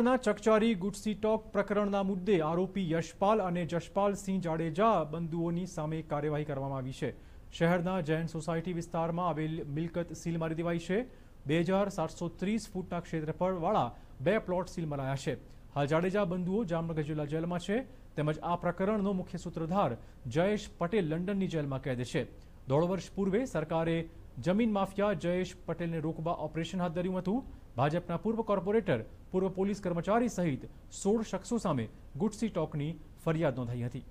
ના ચકચારી ગુટસી ટોક પ્રકરણના મુદ્દે આરોપી યશપાલ અને જશપાલસિંહ જાડેજા બંધુઓની સામે કાર્યવાહી કરવામાં આવી છે શહેરના જૈન સોસાયટી વિસ્તારમાં આવેલ મિલકત સીલ મારી દેવાઈ છે બે હજાર સાતસો ત્રીસ ફૂટના ક્ષેત્રફળવાળા બે પ્લોટ સીલ મરાયા છે હાલ જાડેજા બંધુઓ જામનગર જિલ્લા જેલમાં છે તેમજ આ પ્રકરણનો મુખ્ય સૂત્રધાર જયેશ પટેલ લંડનની જેલમાં કેદ છે દોઢ વર્ષ પૂર્વે સરકારે જમીન માફિયા જયેશ પટેલને રોકવા ઓપરેશન હાથ ધર્યું હતું ભાજપના પૂર્વ કોર્પોરેટર પૂર્વ પોલીસ કર્મચારી સહિત સોળ શખ્સો સામે ગુટસી ટોકની ફરિયાદ નોંધાઈ હતી